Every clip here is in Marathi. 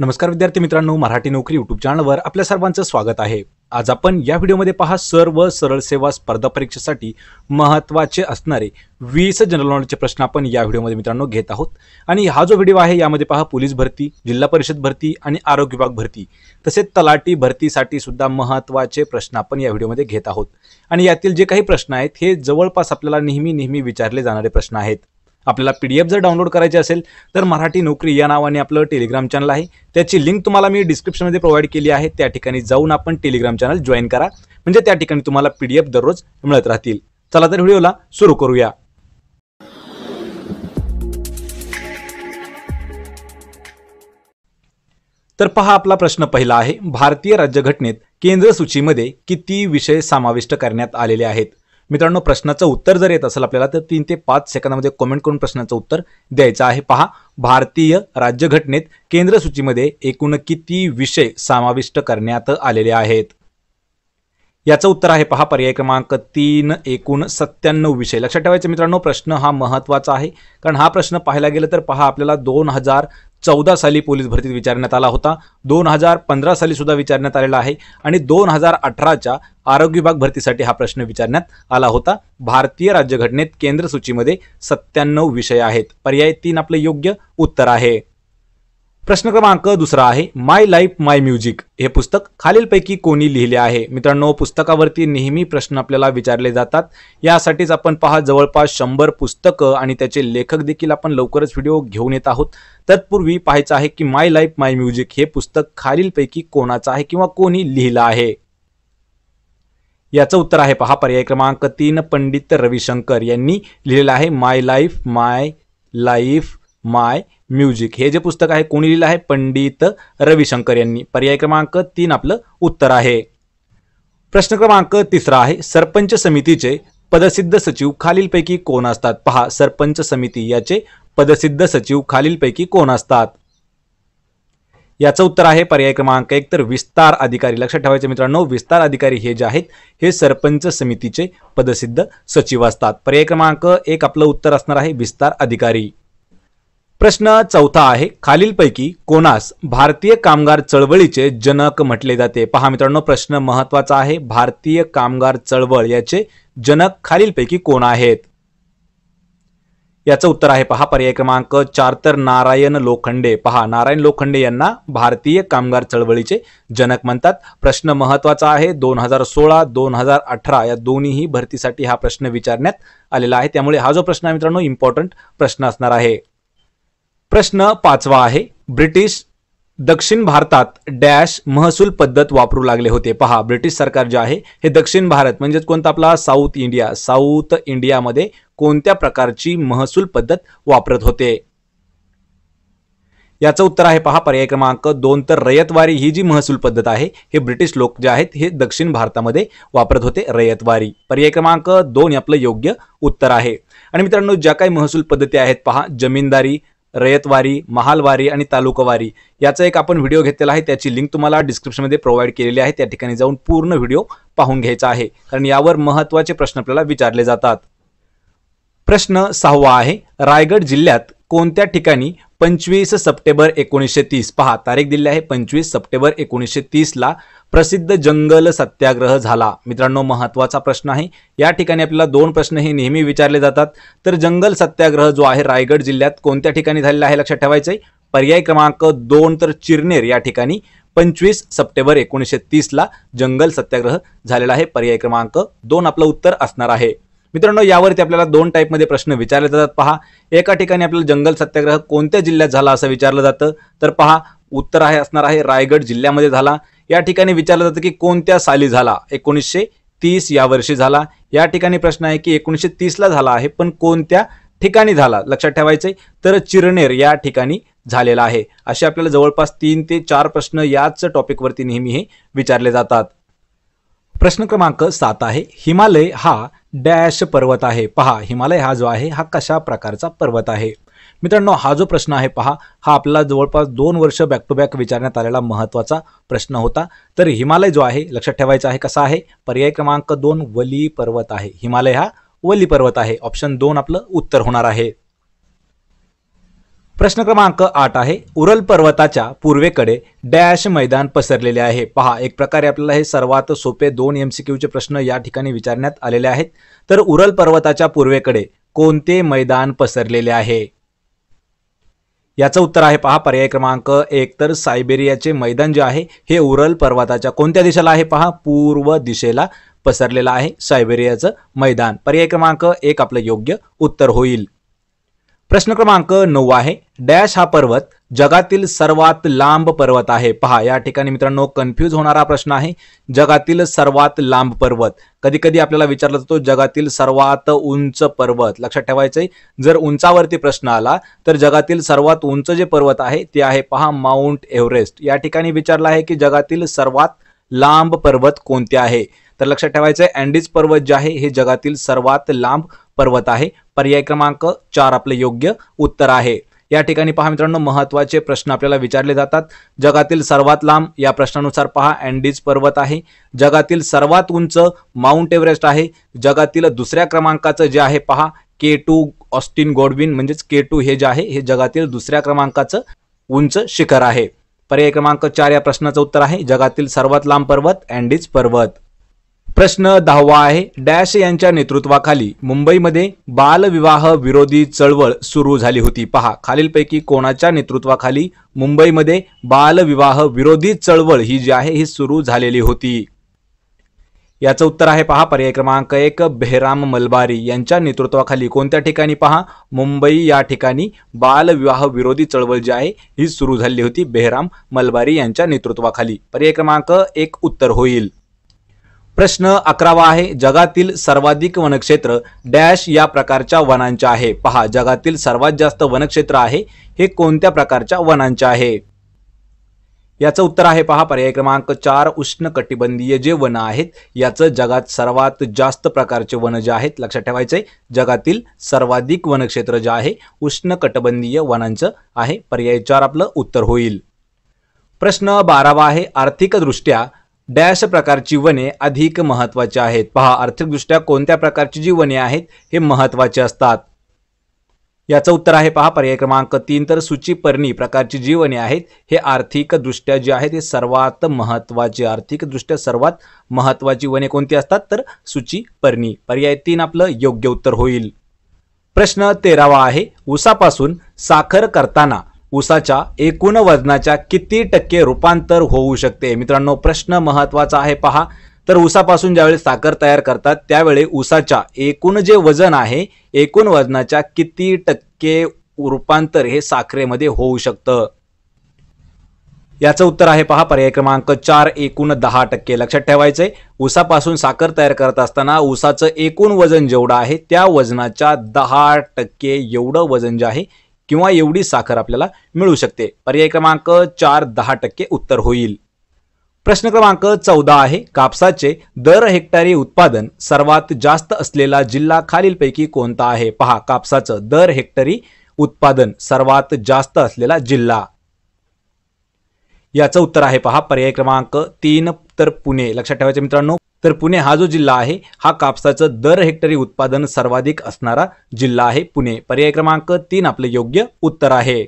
नमस्कार विद्यार्थी मित्रांनो मराठी नोकरी युट्यूब चॅनलवर आपल्या सर्वांचं स्वागत आहे आज आपण या व्हिडिओमध्ये पहा सर्व सरळ सेवा स्पर्धा परीक्षेसाठी महत्त्वाचे असणारे वीस जनरल नॉलेजचे प्रश्न आपण या व्हिडिओमध्ये मित्रांनो घेत आहोत आणि हा जो व्हिडिओ आहे यामध्ये पहा पोलीस भरती जिल्हा परिषद भरती आणि आरोग्य विभाग भरती तसेच तलाटी भरतीसाठी सुद्धा महत्त्वाचे प्रश्न आपण या व्हिडिओमध्ये घेत आहोत आणि यातील जे काही प्रश्न आहेत हे जवळपास आपल्याला नेहमी नेहमी विचारले जाणारे प्रश्न आहेत आपल्याला पी डी एफ जर डाउनलोड करायची असेल तर मराठी नोकरी या नावाने आपलं टेलिग्राम चॅनल आहे त्याची लिंक तुम्हाला मी डिस्क्रिप्शनमध्ये प्रोव्हाइड केली आहे त्या ठिकाणी जाऊन आपण टेलिग्राम चॅनल जॉईन करा म्हणजे त्या ठिकाणी तुम्हाला पी डी एफ दररोज मिळत राहतील चला तर व्हिडिओला सुरू करूया तर पहा आपला प्रश्न पहिला आहे भारतीय राज्यघटनेत केंद्र सूचीमध्ये किती विषय समाविष्ट करण्यात आलेले आहेत मित्रांनो प्रश्नाचं उत्तर जर येत असेल आपल्याला तर तीन ते पाच सेकंदामध्ये कॉमेंट करून प्रश्नाचं उत्तर द्यायचं आहे पहा भारतीय राज्यघटनेत केंद्र सूचीमध्ये एकूण किती विषय समाविष्ट करण्यात आलेले आहेत याचं उत्तर आहे पहा पर्याय क्रमांक तीन एकूण सत्त्याण्णव विषय लक्षात ठेवायचं मित्रांनो प्रश्न हा महत्त्वाचा आहे कारण हा प्रश्न पाहायला गेला तर पहा आपल्याला दोन हजार चौदा साली पोलीस भरतीत विचारण्यात आला होता दोन हजार पंधरा साली सुद्धा विचारण्यात आलेला आहे आणि दोन हजार अठराच्या आरोग्य विभाग भरतीसाठी हा प्रश्न विचारण्यात आला होता भारतीय राज्यघटनेत केंद्र सूचीमध्ये सत्त्याण्णव विषय आहेत पर्याय तीन आपले योग्य उत्तर आहे प्रश्न क्रमांक दुसरा आहे माय लाईफ माय म्युझिक हे पुस्तक खालीलपैकी कोणी लिहिले आहे मित्रांनो पुस्तकावरती नेहमी प्रश्न आपल्याला विचारले जातात यासाठीच आपण पहा जवळपास शंभर पुस्तकं आणि त्याचे लेखक देखील आपण लवकरच व्हिडिओ घेऊन येत आहोत तत्पूर्वी पाहायचं आहे की माय लाईफ माय म्युझिक हे पुस्तक खालीलपैकी कोणाचं आहे किंवा कोणी लिहिलं आहे याचं उत्तर आहे पहा पर्याय क्रमांक तीन पंडित रविशंकर यांनी लिहिलेलं आहे my life my life my music हे जे पुस्तक आहे कोणी लिहिलं आहे पंडित रविशंकर यांनी पर्याय क्रमांक तीन आपलं उत्तर आहे प्रश्न क्रमांक तिसरा आहे सरपंच समितीचे पदसिद्ध सचिव खालीलपैकी कोण असतात पहा सरपंच समिती याचे पदसिद्ध सचिव खालीलपैकी कोण असतात याचं उत्तर आहे पर्याय क्रमांक एक तर विस्तार अधिकारी लक्षात ठेवायचे मित्रांनो विस्तार अधिकारी हे जे आहेत हे सरपंच समितीचे पदसिद्ध सचिव असतात पर्याय क्रमांक एक आपलं उत्तर असणार आहे विस्तार अधिकारी प्रश्न चौथा आहे खालीलपैकी कोणास भारतीय कामगार चळवळीचे जनक म्हटले जाते पहा मित्रांनो प्रश्न महत्वाचा आहे भारतीय कामगार चळवळ याचे जनक खालीलपैकी कोण आहेत याचं उत्तर आहे पहा पर्याय क्रमांक चार तर नारायण लोखंडे पहा नारायण लोखंडे यांना भारतीय कामगार चळवळीचे जनक म्हणतात प्रश्न महत्वाचा आहे दोन हजार सोळा दोन हजार अठरा या दोन्हीही भरतीसाठी हा प्रश्न विचारण्यात आलेला आहे त्यामुळे हा जो प्रश्न आहे मित्रांनो इम्पॉर्टंट प्रश्न असणार आहे प्रश्न पाचवा आहे ब्रिटिश दक्षिण भारतात डॅश महसूल पद्धत वापरू लागले होते पहा ब्रिटिश सरकार जे आहे हे दक्षिण भारत म्हणजेच कोणता आपला साऊथ इंडिया साऊथ इंडियामध्ये कोणत्या प्रकारची महसूल पद्धत वापरत होते याचं उत्तर आहे पहा पर्याय क्रमांक दोन तर रयतवारी ही जी महसूल पद्धत आहे हे ब्रिटिश लोक जे आहेत हे दक्षिण भारतामध्ये वापरत होते रयतवारी पर्याय क्रमांक दोन आपलं योग्य उत्तर आहे आणि मित्रांनो ज्या काही महसूल पद्धती आहेत पहा जमीनदारी रयतवारी महालवारी आणि तालुकावारी याचा एक आपण व्हिडिओ घेतलेला आहे त्याची लिंक तुम्हाला डिस्क्रिप्शनमध्ये प्रोव्हाइड केलेली आहे त्या ठिकाणी जाऊन पूर्ण व्हिडिओ पाहून घ्यायचा आहे कारण यावर महत्त्वाचे प्रश्न आपल्याला विचारले जातात प्रश्न सहावा आहे रायगड जिल्ह्यात कोणत्या ठिकाणी पंचवीस सप्टेंबर एकोणीसशे तीस पहा तारीख दिली आहे पंचवीस सप्टेंबर एकोणीसशे तीसला प्रसिद्ध जंगल सत्याग्रह झाला मित्रांनो महत्त्वाचा प्रश्न आहे या ठिकाणी आपल्याला दोन प्रश्न हे नेहमी विचारले जातात तर जंगल सत्याग्रह जो आहे रायगड जिल्ह्यात कोणत्या ठिकाणी झालेला आहे लक्षात ठेवायचं आहे पर्याय क्रमांक दोन तर चिरनेर या ठिकाणी पंचवीस सप्टेंबर एकोणीसशे तीसला जंगल सत्याग्रह झालेला आहे पर्याय क्रमांक दोन आपलं उत्तर असणार आहे मित्रांनो यावरती आपल्याला दोन टाईपमध्ये प्रश्न विचारले जातात पहा एका ठिकाणी आपल्याला जंगल सत्याग्रह कोणत्या जिल्ह्यात झाला असं विचारलं जातं तर पहा उत्तर आहे असणार आहे रायगड जिल्ह्यामध्ये झाला या ठिकाणी विचारलं जातं की कोणत्या साली झाला एकोणीसशे तीस या वर्षी झाला या ठिकाणी प्रश्न आहे की एकोणीसशे तीसला झाला आहे पण कोणत्या ठिकाणी झाला लक्षात ठेवायचंय तर चिरनेर या ठिकाणी झालेला आहे असे आपल्याला जवळपास तीन ते चार प्रश्न याच टॉपिकवरती नेहमी हे विचारले जातात प्रश्न क्रमांक सात आहे हिमालय हा डॅश पर्वत आहे पहा हिमालय हा जो आहे हा कशा प्रकारचा पर्वत आहे मित्रांनो हा जो प्रश्न आहे पहा हा आपला जवळपास दोन वर्ष बॅक टू बॅक विचारण्यात आलेला महत्त्वाचा प्रश्न होता तर हिमालय जो आहे लक्षात ठेवायचा आहे कसा आहे पर्याय क्रमांक दोन वली पर्वत आहे हिमालय हा वली पर्वत आहे ऑप्शन दोन आपलं उत्तर होणार आहे प्रश्न क्रमांक आठ आहे उरल पर्वताच्या पूर्वेकडे डॅश मैदान पसरलेले आहे पहा एक प्रकारे आपल्याला हे सर्वात सोपे दोन एम सी क्यूचे प्रश्न या ठिकाणी विचारण्यात आलेले आहेत तर उरल पर्वताच्या पूर्वेकडे कोणते मैदान पसरलेले आहे याचं उत्तर आहे पहा पर्याय क्रमांक एक तर सायबेरियाचे मैदान जे आहे हे उरल पर्वताच्या कोणत्या दिशेला आहे पहा पूर्व दिशेला पसरलेलं आहे सायबेरियाचं मैदान पर्याय क्रमांक एक आपलं योग्य उत्तर होईल प्रश्न क्रमांक नऊ आहे डॅश हा पर्वत जगातील सर्वात लांब पर्वत आहे पहा या ठिकाणी मित्रांनो कन्फ्यूज होणारा प्रश्न आहे जगातील सर्वात लांब पर्वत कधी कधी आपल्याला विचारला जातो जगातील सर्वात उंच पर्वत लक्षात ठेवायचंय जर उंचावरती प्रश्न आला तर जगातील सर्वात उंच जे पर्वत आहे ते आहे पहा माउंट एव्हरेस्ट या ठिकाणी विचारलं आहे की जगातील सर्वात लांब पर्वत कोणते आहे तर लक्षात ठेवायचं अँडीज पर्वत जे आहे हे जगातील सर्वात लांब पर्वत आहे पर्याय क्रमांक चार आपले योग्य उत्तर आहे या ठिकाणी पहा मित्रांनो महत्त्वाचे प्रश्न आपल्याला विचारले जातात जगातील सर्वात लांब या प्रश्नानुसार पहा अँडीज पर्वत आहे जगातील सर्वात उंच माउंट एव्हरेस्ट आहे जगातील दुसऱ्या क्रमांकाचं जे आहे पहा के टू ऑस्टिन गोडविन म्हणजेच के टू हे जे आहे हे जगातील दुसऱ्या क्रमांकाचं उंच शिखर आहे पर्याय क्रमांक चार या प्रश्नाचं उत्तर आहे जगातील सर्वात लांब पर्वत अँडीज पर्वत प्रश्न दहावा आहे डॅश यांच्या नेतृत्वाखाली मुंबईमध्ये बालविवाह विरोधी चळवळ सुरू झाली होती पहा खालीलपैकी कोणाच्या नेतृत्वाखाली मुंबईमध्ये बालविवाह विरोधी चळवळ ही जी आहे ही सुरू झालेली होती याचं उत्तर आहे पहा पर्याय क्रमांक एक बेहराम मलबारी यांच्या नेतृत्वाखाली कोणत्या ठिकाणी पहा मुंबई या ठिकाणी बालविवाह विरोधी चळवळ जी आहे ही सुरू झाली होती बेहराम मलबारी यांच्या नेतृत्वाखाली पर्याय क्रमांक एक उत्तर होईल प्रश्न अकरावा आहे जगातील सर्वाधिक वनक्षेत्र डॅश या प्रकारच्या वनांचे आहे पहा जगातील सर्वात जास्त वनक्षेत्र आहे हे कोणत्या प्रकारच्या वनांचे आहे याचं उत्तर आहे पहा पर्याय क्रमांक चार उष्ण कटिबंधीय जे वन आहेत याचं जगात सर्वात जास्त प्रकारचे वन जे आहेत लक्षात ठेवायचंय जगातील सर्वाधिक वनक्षेत्र जे आहे उष्ण वनांचं आहे पर्याय चार आपलं उत्तर होईल प्रश्न बारावा आहे आर्थिकदृष्ट्या डॅश प्रकारची वने अधिक महत्वाची आहेत पहा आर्थिकदृष्ट्या कोणत्या प्रकारची जी वने आहेत हे महत्वाचे असतात याचं उत्तर आहे पहा पर्याय क्रमांक तीन तर सूची पर्णी प्रकारची जी वने आहेत हे आर्थिकदृष्ट्या जे आहेत हे सर्वात महत्वाचे आर्थिकदृष्ट्या सर्वात महत्वाची वने कोणती असतात तर सूची पर्णी पर्याय तीन आपलं योग्य उत्तर होईल प्रश्न तेरावा आहे उसापासून साखर करताना उसाच्या एकूण वजनाच्या किती टक्के रूपांतर होऊ शकते मित्रांनो प्रश्न महत्त्वाचा आहे पहा तर ऊसापासून ज्यावेळी साखर तयार करतात त्यावेळी ऊसाच्या एकूण जे वजन आहे एकूण वजनाच्या किती टक्के रूपांतर हे साखरेमध्ये होऊ शकतं याचं उत्तर आहे पहा पर्याय क्रमांक चार एकूण दहा टक्के लक्षात ठेवायचंय ऊसापासून साखर तयार करत असताना उसाचं एकूण वजन जेवढं आहे त्या वजनाच्या दहा टक्के एवढं वजन जे आहे किंवा एवढी साखर आपल्याला मिळू शकते पर्याय क्रमांक चार दहा टक्के उत्तर होईल प्रश्न क्रमांक चौदा आहे कापसाचे दर हेक्टरी उत्पादन सर्वात जास्त असलेला जिल्हा खालीलपैकी कोणता आहे पहा कापसाचं दर हेक्टरी उत्पादन सर्वात जास्त असलेला जिल्हा याचं उत्तर आहे पहा पर्याय क्रमांक तीन तर पुणे लक्षात ठेवायचे मित्रांनो तर पुणे हा जो जिल्हा आहे हा कापसाचं दर हेक्टरी उत्पादन सर्वाधिक असणारा जिल्हा आहे पुणे पर्याय क्रमांक तीन आपलं योग्य उत्तर आहे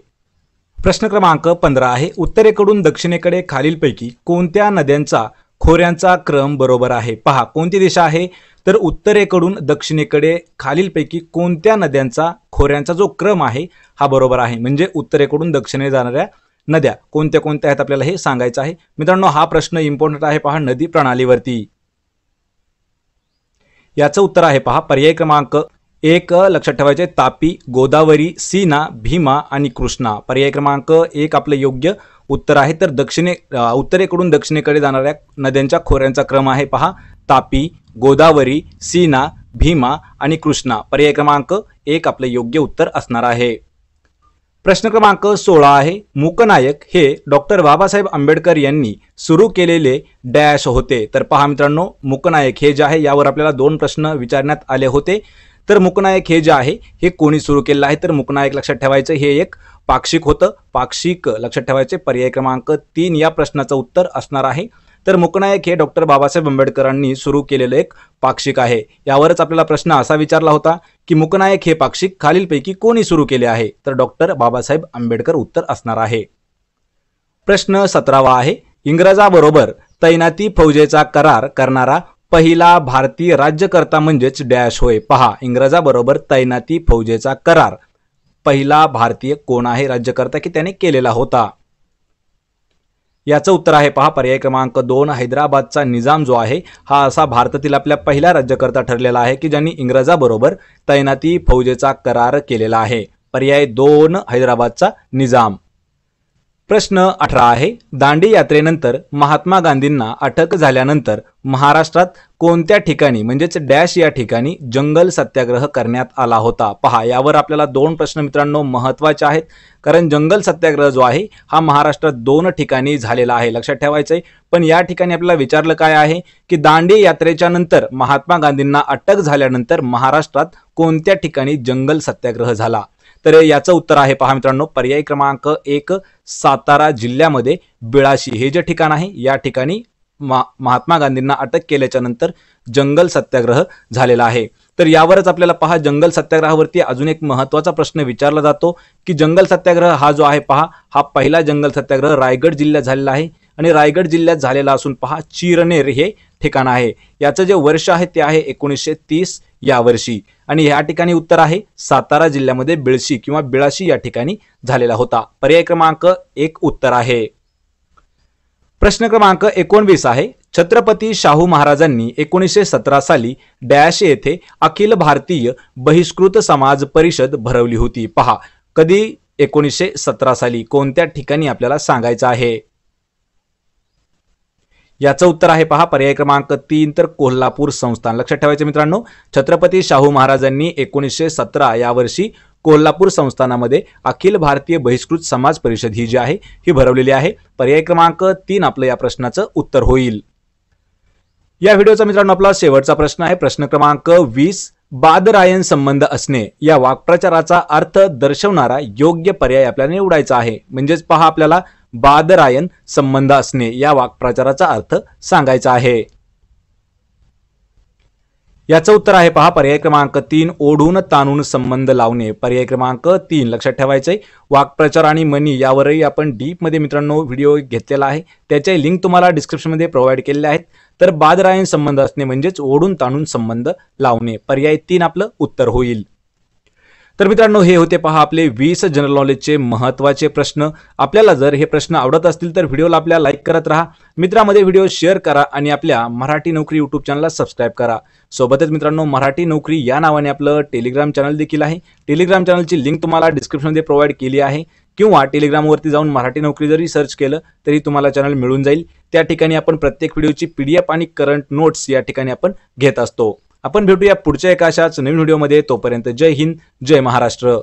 प्रश्न क्रमांक पंधरा आहे उत्तरेकडून दक्षिणेकडे खालीलपैकी कोणत्या नद्यांचा खोऱ्यांचा क्रम बरोबर आहे पहा कोणती दिशा आहे तर उत्तरेकडून दक्षिणेकडे खालीलपैकी कोणत्या नद्यांचा खोऱ्यांचा जो क्रम आहे हा बरोबर आहे म्हणजे उत्तरेकडून दक्षिणे जाणाऱ्या नद्या कोणत्या कोणत्या आहेत आपल्याला हे सांगायचं आहे मित्रांनो हा प्रश्न इम्पॉर्टंट आहे पहा नदी प्रणालीवरती याचं उत्तर आहे पहा पर्याय क्रमांक एक लक्षात ठेवायचे तापी गोदावरी सीना भीमा आणि कृष्णा पर्याय क्रमांक एक आपलं योग्य उत्तर आहे तर दक्षिणे उत्तरेकडून दक्षिणेकडे जाणाऱ्या नद्यांच्या खोऱ्यांचा क्रम आहे पहा तापी गोदावरी सीना भीमा आणि कृष्णा पर्याय क्रमांक एक आपलं योग्य उत्तर असणार आहे प्रश्न क्रमांक सोळा आहे मुकनायक हे डॉक्टर बाबासाहेब आंबेडकर यांनी सुरू केलेले डॅश होते तर पहा मित्रांनो मुकनायक हे जे आहे यावर आपल्याला दोन प्रश्न विचारण्यात आले होते तर मुकनायक हे जे आहे हे कोणी सुरू केलेलं आहे तर मुकनायक लक्षात ठेवायचं हे एक पाक्षिक होतं पाक्षिक लक्षात ठेवायचे पर्याय क्रमांक तीन या प्रश्नाचं उत्तर असणार आहे तर मुकनायक हे डॉक्टर बाबासाहेब आंबेडकरांनी सुरू केलेलं एक पाक्षिक आहे यावरच आपल्याला प्रश्न असा विचारला होता की मुकनायक हे पाक्षिक खालीलपैकी कोणी सुरू केले आहे तर डॉक्टर बाबासाहेब आंबेडकर उत्तर असणार आहे प्रश्न सतरावा आहे इंग्रजाबरोबर तैनाती फौजेचा करार करणारा पहिला भारतीय राज्यकर्ता म्हणजेच डॅश होय पहा इंग्रजाबरोबर तैनाती फौजेचा करार पहिला भारतीय कोण आहे राज्यकर्ता की त्याने केलेला होता याचं उत्तर आहे पहा पर्याय क्रमांक दोन हैदराबादचा निजाम जो आहे हा असा भारतातील आपल्या पहिला राज्यकर्ता ठरलेला आहे की ज्यांनी इंग्रजाबरोबर तैनाती फौजेचा करार केलेला आहे पर्याय दोन हैदराबादचा निजाम प्रश्न अठरा आहे दांडी यात्रेनंतर महात्मा गांधींना अटक झाल्यानंतर महाराष्ट्रात कोणत्या ठिकाणी म्हणजेच डॅश या ठिकाणी जंगल सत्याग्रह करण्यात आला होता पहा यावर आपल्याला दोन प्रश्न मित्रांनो महत्त्वाचे आहेत कारण जंगल सत्याग्रह जो आहे हा महाराष्ट्रात दोन ठिकाणी झालेला आहे लक्षात ठेवायचं आहे पण या ठिकाणी आपल्याला विचारलं काय आहे की दांडी यात्रेच्या नंतर महात्मा गांधींना अटक झाल्यानंतर महाराष्ट्रात कोणत्या ठिकाणी जंगल सत्याग्रह झाला तर याचं उत्तर आहे पहा मित्रांनो पर्याय क्रमांक एक सातारा जिल्ह्यामध्ये बिळाशी हे जे ठिकाण आहे या ठिकाणी महात्मा गांधींना अटक केल्याच्या नंतर जंगल सत्याग्रह झालेला आहे तर यावरच आपल्याला पहा जंगल सत्याग्रहावरती अजून एक महत्त्वाचा प्रश्न विचारला जातो की जंगल सत्याग्रह हा जो आहे पहा हा पहिला जंगल सत्याग्रह रायगड जिल्ह्यात झालेला आहे आणि रायगड जिल्ह्यात झालेला असून पहा चिरनेर हे ठिकाण आहे याचं जे वर्ष आहे ते आहे एकोणीसशे तीस या वर्षी आणि या ठिकाणी उत्तर आहे सातारा जिल्ह्यामध्ये बिळशी किंवा बिळाशी या ठिकाणी झालेला होता पर्याय क्रमांक एक उत्तर आहे प्रश्न क्रमांक एकोणवीस आहे छत्रपती शाहू महाराजांनी एकोणीसशे सतरा साली डॅश येथे अखिल भारतीय बहिष्कृत समाज परिषद भरवली होती पहा कधी एकोणीसशे सतरा साली कोणत्या ठिकाणी आपल्याला सांगायचं आहे याचं उत्तर आहे पहा पर्याय क्रमांक तीन तर कोल्हापूर संस्थान लक्षात ठेवायचं मित्रांनो छत्रपती शाहू महाराजांनी एकोणीसशे सतरा या वर्षी कोल्हापूर संस्थानामध्ये अखिल भारतीय बहिष्कृत समाज परिषद ही जी आहे ही भरवलेली आहे पर्याय क्रमांक तीन आपलं या प्रश्नाचं उत्तर होईल या व्हिडिओचा मित्रांनो आपला शेवटचा प्रश्न आहे प्रश्न क्रमांक वीस बादरायन संबंध असणे या वाक्प्रचाराचा अर्थ दर्शवणारा योग्य पर्याय आपल्याला निवडायचा आहे म्हणजेच पहा आपल्याला बादरायन संबंध असणे या वाक्प्रचाराचा अर्थ सांगायचा आहे याचं उत्तर आहे पहा पर्याय क्रमांक तीन ओढून ताणून संबंध लावणे पर्याय क्रमांक तीन लक्षात ठेवायचंय वाक्प्रचार आणि मनी यावरही आपण डीपमध्ये मित्रांनो व्हिडिओ घेतलेला आहे त्याचे लिंक तुम्हाला डिस्क्रिप्शनमध्ये प्रोव्हाइड केलेले आहेत तर बादरायन संबंध असणे म्हणजेच ओढून ताणून संबंध लावणे पर्याय तीन आपलं उत्तर होईल तर मित्रांनो हे होते पहा आपले वीस जनरल नॉलेजचे महत्त्वाचे प्रश्न आपल्याला जर हे प्रश्न आवडत असतील तर व्हिडिओला आपल्या लाईक करत राहा मित्रामध्ये व्हिडिओ शेअर करा आणि आपल्या मराठी नोकरी युट्यूब चॅनलला सबस्क्राईब करा सोबतच मित्रांनो मराठी नोकरी या नावाने आपलं टेलिग्राम चॅनल देखील आहे टेलिग्राम चॅनलची लिंक तुम्हाला डिस्क्रिप्शनमध्ये प्रोव्हाइड केली आहे किंवा टेलिग्रामवरती जाऊन मराठी नोकरी जरी सर्च केलं तरी तुम्हाला चॅनल मिळून जाईल त्या ठिकाणी आपण प्रत्येक व्हिडिओची पी डी आणि करंट नोट्स या ठिकाणी आपण घेत असतो आपण भेटूया पुढच्या एका अशाच नवीन व्हिडिओमध्ये तोपर्यंत जय हिंद जय महाराष्ट्र